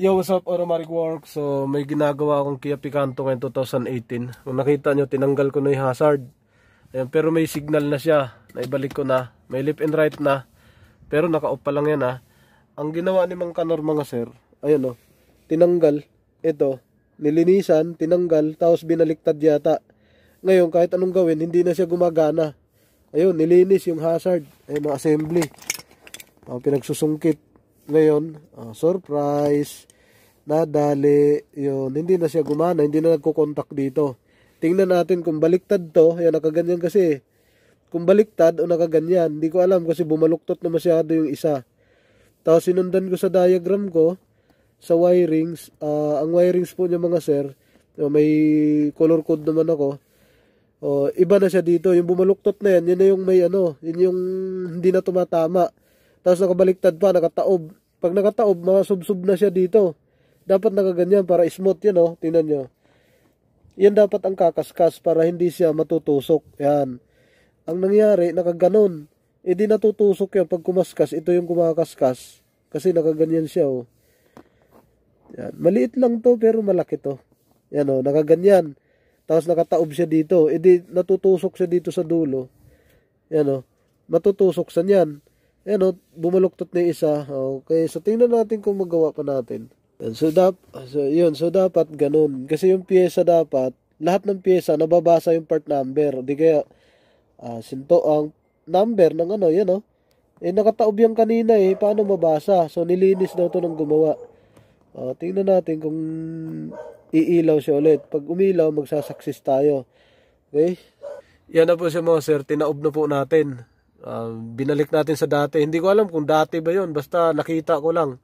Yo, what's up, Automatic Work? So, may ginagawa akong Kia Picanto ngayon 2018. Kung nakita nyo, tinanggal ko na yung hazard. Ayan, pero may signal na siya. Naibalik ko na. May left and right na. Pero naka-off pa lang yan, ha. Ah. Ang ginawa ni Mang Kanor, mga sir, ayun o, oh. tinanggal. Ito, nilinisan, tinanggal, tapos binaliktad yata. Ngayon, kahit anong gawin, hindi na siya gumagana. Ayun, nilinis yung hazard. Ayun, mga assembly. Oh, pinagsusungkit. Ngayon, oh, surprise. Nadali. Yun. Hindi na siya gumana. Hindi na nagko-contact dito. Tingnan natin kung baliktad to. Yan, nakaganyan kasi. Kung baliktad o nakaganyan. Hindi ko alam kasi bumaluktot na masyado yung isa. Tapos sinundan ko sa diagram ko. Sa wirings. Uh, ang wirings po niya mga sir. Oh, may color code naman ako. Oh, iba na siya dito. Yung bumaluktot na yan, yun na yung may ano, yun yung hindi na tumatama. Tapos nakabaliktad pa, nakataob. Pag nakataob, mga subsub na siya dito. Dapat nakaganyan para smooth yun oh. Tingnan nyo. Yan dapat ang kakaskas para hindi siya matutusok. Yan. Ang nangyari, nakaganon. E di natutusok yan pag kumaskas. Ito yung kumakaskas. Kasi nakaganyan siya oh. Yan. Maliit lang to pero malaki to. Yan oh, nakaganyan. Tapos nakataob siya dito. E di natutusok siya dito sa dulo. Yan oh. Matutusok sa niyan. Yan o, oh. bumaluktot na isa. Okay, so tingnan natin kung magawa pa natin. So, dap, so, yun, so dapat ganun. Kasi yung pyesa dapat, lahat ng pyesa, nababasa yung part number. Di kaya, uh, sinto ang number ng ano, yan o. Oh. Eh, nakataob yan kanina eh. Paano mabasa? So, nilinis daw to ng gumawa. Uh, tingnan natin kung iilaw siya ulit. Pag umilaw, magsasaksis tayo. Okay? Yan na po siya mga sir. Tinaob na po natin. Uh, binalik natin sa dati. Hindi ko alam kung dati ba yon Basta nakita ko lang.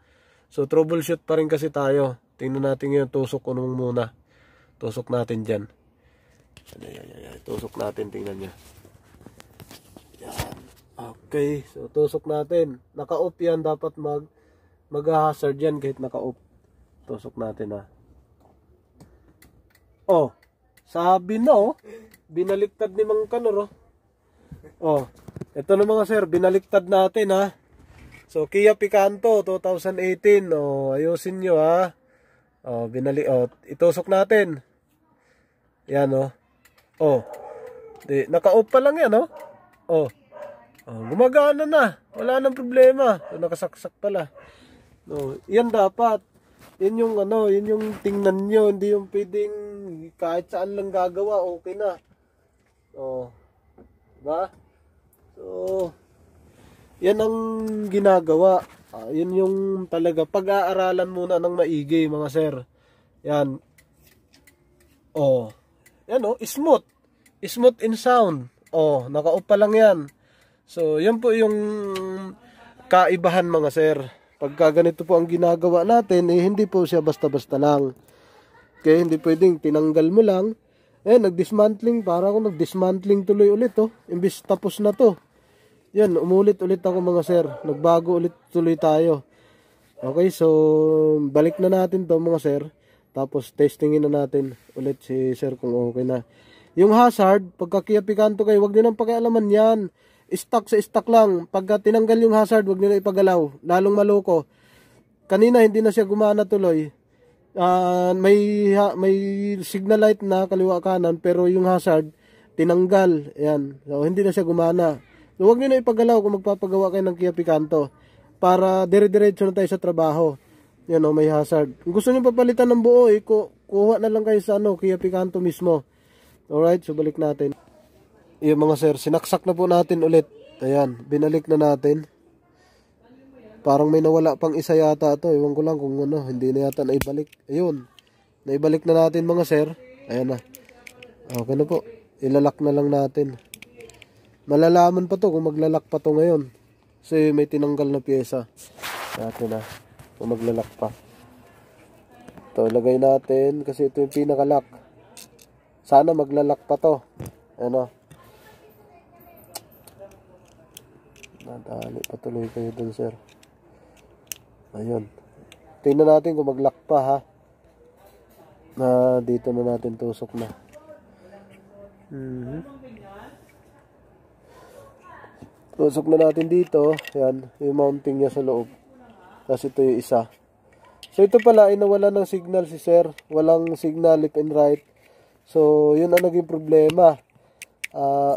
So troubleshoot pa rin kasi tayo. Tingnan natin yung tusok unong muna. Tusok natin dyan. Ayan, ano ayan, ayan. Tusok natin, tingnan nyo. Okay, so tusok natin. Naka-off yan, dapat mag mag-hazard yan kahit naka-off. Tusok natin ha. Ah. Oh, sabi no, oh. binaliktad ni Mang Kanor oh. Oh, ito na mga sir, binaliktad natin ha. Ah. So, Kia Picanto 2018. Oh, ayusin niyo ha. Oh, binali, o, itusok natin. Yan oh. O. Di, naka-off pa lang yan o. Oh. o gumagana na. Wala nang problema. O, nakasaksak pala. No, yan dapat. Yan yung ano, yan yung tingnan niyo, Hindi yung pwedeng kahit saan lang gagawa. Okay na. O. Diba? So, yan ang ginagawa. Uh, yun yung talaga pag-aaralan muna ng maigi mga sir. Yan. Oh. Yan oh, smooth. Smooth in sound. Oh, naka pa lang yan. So, yan po yung kaibahan mga sir. Pagka ganito po ang ginagawa natin, eh, hindi po siya basta-basta lang. Kaya hindi pwedeng tinanggal mo lang. Eh, nag-dismantling. Para ako nag-dismantling tuloy ulit, oh. Imbis tapos na to. Yan, umulit ulit ako mga sir. Nagbago ulit tuloy tayo. Okay, so balik na natin to mga sir. Tapos testingin na natin ulit si sir kung okay na. Yung hazard, pagka kiyapikanto kayo, wag niyo nang pakialaman yan. Stock sa stock lang. Pagka tinanggal yung hazard, wag niyo na ipagalaw. Lalong maloko. Kanina hindi na siya gumana tuloy uh, may ha, may signal light na kaliwa kanan pero yung hazard tinanggal yan so hindi na siya gumana Huwag nyo na ipagalaw kung magpapagawa kayo ng Kia Picanto para dire-diretso na tayo sa trabaho. Yan o, oh, may hazard. Kung gusto nyo papalitan ng buo, eh, kuha na lang kayo sa ano, Kia Picanto mismo. Alright, so balik natin. Yung mga sir, sinaksak na po natin ulit. Ayan, binalik na natin. Parang may nawala pang isa yata ito. Iwan ko lang kung ano, hindi na yata naibalik. Ayun, naibalik na natin mga sir. Ayan na. Ah. Okay na po. Ilalak na lang natin. Malalaman pa to kung maglalak pa to ngayon. Kasi may tinanggal na pyesa. Natin na. Kung maglalak pa. Ito, ilagay natin kasi ito yung pinakalak. Sana maglalak pa to. Ano? Nadali patuloy kayo dun, sir. Ayun. Tingnan natin kung maglock pa, ha. Na ah, dito na natin tusok na. Mm -hmm. Tusok na natin dito. Yan, yung mounting niya sa loob. Tapos ito yung isa. So ito pala ay nawala ng signal si sir. Walang signal left and right. So yun ang naging problema. Ah, uh,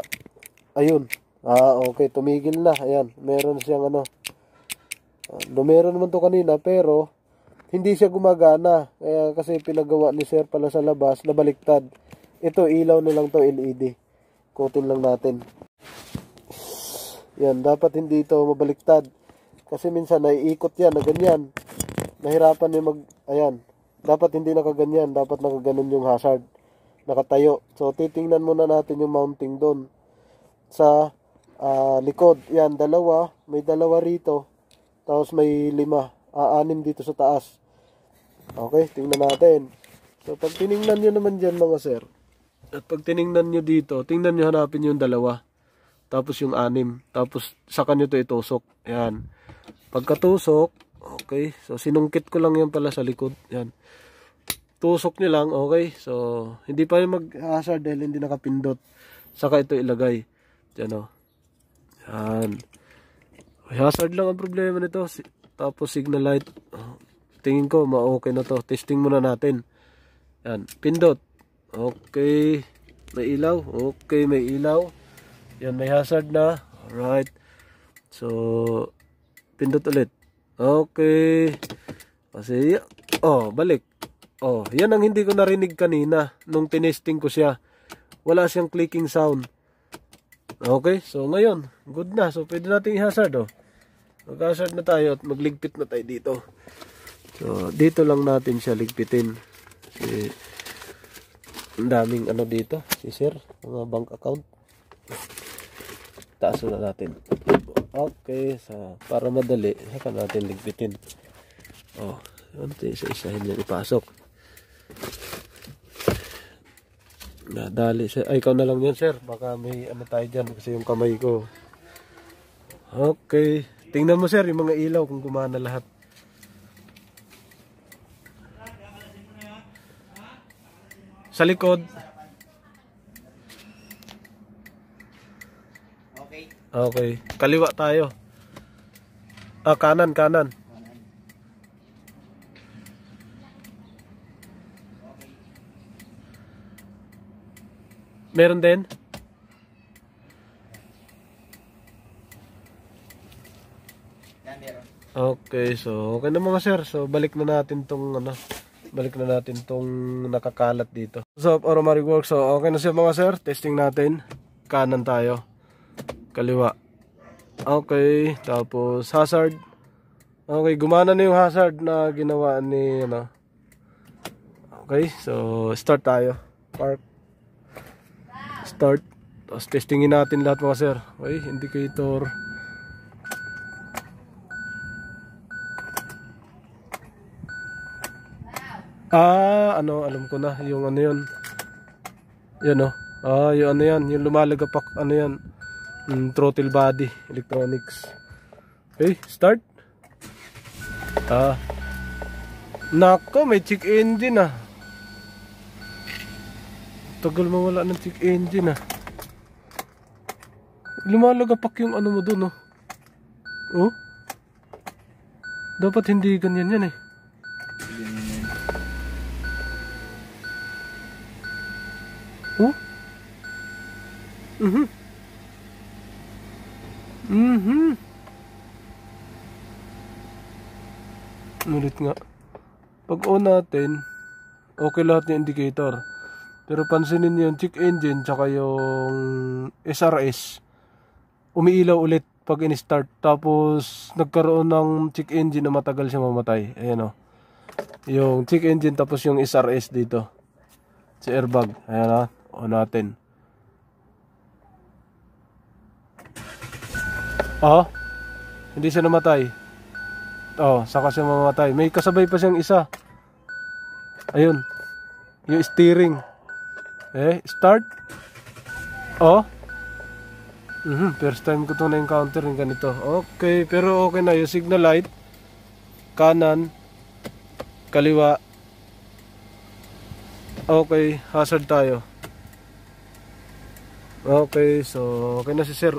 ayun. Ah, okay. Tumigil na. Ayan. Meron siyang ano. Ah, meron naman to kanina pero hindi siya gumagana. Kaya kasi pinagawa ni sir pala sa labas na baliktad. Ito ilaw na lang to LED. Kutin lang natin. Yan, dapat hindi ito mabaliktad. Kasi minsan naiikot yan na ganyan. Nahirapan yung mag... Ayan. Dapat hindi nakaganyan. Dapat nakaganon yung hazard. Nakatayo. So, titingnan muna natin yung mounting doon. Sa uh, likod. Yan, dalawa. May dalawa rito. Tapos may lima. Aanim dito sa taas. Okay, tingnan natin. So, pag tiningnan nyo naman dyan mga sir. At pag tiningnan nyo dito, tingnan nyo hanapin yung dalawa. Tapos yung anim. Tapos saka nyo to itusok. Ayan. Pagkatusok, okay. So sinungkit ko lang yan pala sa likod. Ayan. Tusok niya lang, okay. So hindi pa yung mag-hazard dahil hindi nakapindot. Saka ito ilagay. Ayan o. Oh. Ayan. Hazard lang ang problema nito. Tapos signal light. Tingin ko ma-okay na to. Testing muna natin. Ayan. Pindot. Okay. May ilaw. Okay, may ilaw. Yan, may hazard na. Alright. So, pindot ulit. Okay. Kasi, oh, balik. Oh, yan ang hindi ko narinig kanina nung tinesting ko siya. Wala siyang clicking sound. Okay, so ngayon, good na. So, pwede natin i-hazard, oh. Mag-hazard na tayo at magligpit na tayo dito. So, dito lang natin siya ligpitin. Kasi, ang daming ano dito, si sir, mga bank account taas na natin okay sa para madali saka natin ligpitin oh unti isa isahin yan ipasok nadali sir ay ikaw na lang yan sir baka may ano tayo dyan kasi yung kamay ko okay tingnan mo sir yung mga ilaw kung gumana lahat sa likod Okay. Kaliwa tayo. Ah, kanan, kanan. Meron din? Okay, so okay na mga sir. So balik na natin tong ano, balik na natin tong nakakalat dito. So, Oromari Works. So okay na siya mga sir. Testing natin. Kanan tayo kaliwa okay tapos hazard okay gumana na yung hazard na ginawa ni ano okay so start tayo park start tapos testingin natin lahat mga sir okay indicator Ah, ano, alam ko na. Yung ano yun. Yun, oh. Ah, yung ano yan. Yung lumalagapak, ano yan mm, throttle body electronics okay start ah nako may check engine ah tagal mawala ng check engine ah lumalagapak yung ano mo dun oh oh dapat hindi ganyan yan eh oh mhm mm -hmm. Mm-hmm. Ulit nga. Pag on natin, okay lahat ng indicator. Pero pansinin niyo yung check engine tsaka yung SRS. Umiilaw ulit pag in-start. Tapos nagkaroon ng check engine na matagal siya mamatay. Ayan o. Oh. Yung check engine tapos yung SRS dito. Si airbag. Ayan ha. Ah. On natin. Oo. Oh, hindi siya namatay. oh, saka siya mamatay. May kasabay pa siyang isa. Ayun. Yung steering. Eh, start. Oh. Mm -hmm, first time ko itong na-encounter yung ganito. Okay, pero okay na. Yung signal light, kanan, kaliwa. Okay, hazard tayo. Okay, so okay na si sir.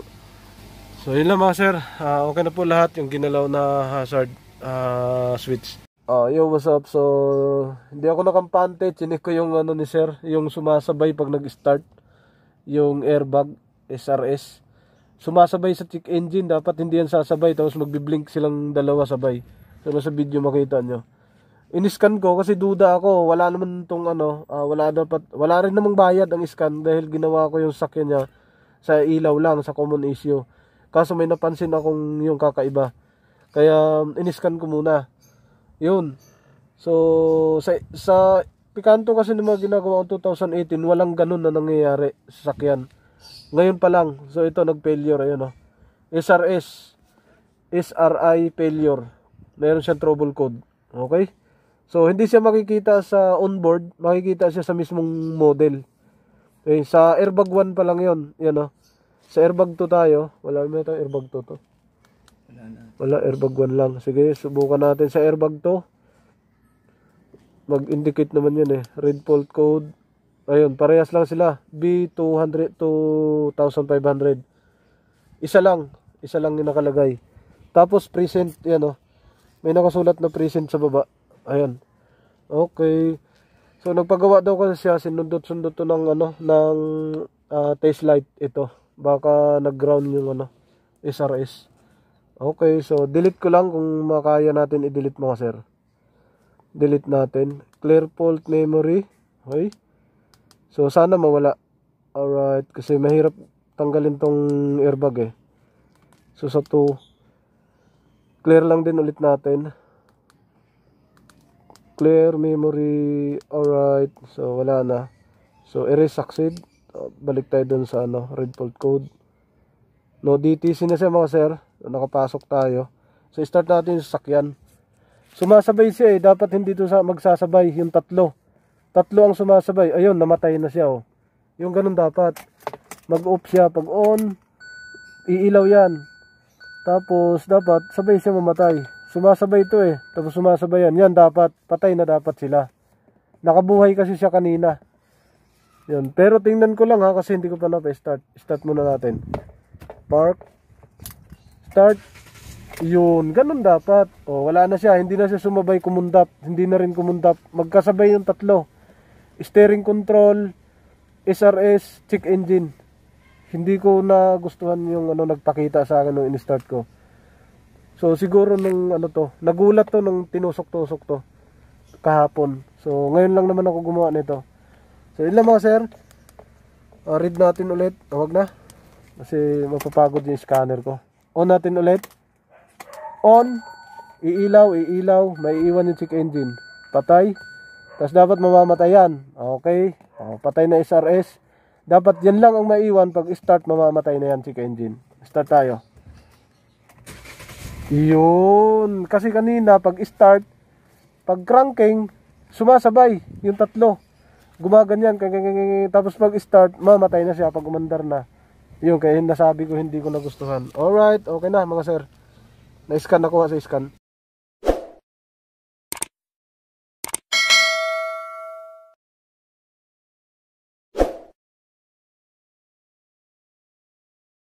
So yun lang mga sir, uh, okay na po lahat yung ginalaw na hazard uh, switch. Uh, yo, what's up? So, hindi ako nakampante, chinik ko yung ano ni sir, yung sumasabay pag nag-start, yung airbag SRS. Sumasabay sa check engine, dapat hindi yan sasabay, tapos magbiblink silang dalawa sabay. So, nasa video makita nyo. In-scan ko kasi duda ako, wala naman tong ano, uh, wala, dapat, wala rin namang bayad ang scan dahil ginawa ko yung sakya niya sa ilaw lang, sa common issue. Kaso may napansin akong yung kakaiba. Kaya um, iniskan ko muna. Yun. So sa sa Picanto kasi ng mga ginagawa ko 2018, walang ganun na nangyayari sa sakyan. Ngayon pa lang. So ito nag-failure ayun oh. SRS SRI failure. Meron siyang trouble code. Okay? So hindi siya makikita sa onboard, makikita siya sa mismong model. Okay, eh, sa airbag 1 pa lang 'yon, 'yan oh. Sa airbag 2 tayo. Wala may tayong airbag 2 to. Wala na. Wala, airbag 1 lang. Sige, subukan natin sa airbag 2. Mag-indicate naman yan eh. Red fault code. Ayun, parehas lang sila. B200 to 1500. Isa lang. Isa lang yung nakalagay. Tapos present, yan oh. May nakasulat na present sa baba. ayun Okay. So nagpagawa daw kasi siya sinundot-sundot to ng ano ng uh, ah, taste light ito baka nag-ground yung ano, SRS. Okay, so delete ko lang kung makaya natin i-delete mga sir. Delete natin. Clear fault memory. Okay. So sana mawala. Alright, kasi mahirap tanggalin tong airbag eh. So sa 2, clear lang din ulit natin. Clear memory, alright. So wala na. So erase succeed uh, balik tayo dun sa ano, red fault code. No DTC na siya mga sir. Nakapasok tayo. So start natin yung sasakyan. Sumasabay siya eh. Dapat hindi to sa magsasabay yung tatlo. Tatlo ang sumasabay. Ayun, namatay na siya oh. Yung ganun dapat. Mag-off siya pag on. Iilaw yan. Tapos dapat sabay siya mamatay. Sumasabay to eh. Tapos sumasabay yan. Yan dapat. Patay na dapat sila. Nakabuhay kasi siya kanina. Yun. Pero tingnan ko lang ha kasi hindi ko pa na-start. Start muna natin. Park. Start. Yun. Ganun dapat. O, wala na siya. Hindi na siya sumabay kumundap. Hindi na rin kumundap. Magkasabay yung tatlo. Steering control, SRS, check engine. Hindi ko nagustuhan yung ano nagpakita sa akin nung in-start ko. So siguro nung ano to, nagulat to nung tinusok-tusok to kahapon. So ngayon lang naman ako gumawa nito. So yun lang mga sir. Uh, read natin ulit. Huwag na. Kasi mapapagod yung scanner ko. On natin ulit. On. Iilaw, iilaw. May iwan yung check engine. Patay. Tapos dapat mamamatay yan. Okay. O, ah, patay na SRS. Dapat yan lang ang maiwan. Pag start, mamamatay na yan check engine. Start tayo. Yun. Kasi kanina, pag start, pag cranking, sumasabay yung tatlo gumaganyan, tapos pag start, mamatay na siya pag umandar na. Yun, kaya nasabi ko hindi ko nagustuhan. Alright, okay na mga sir. Na-scan ako sa scan.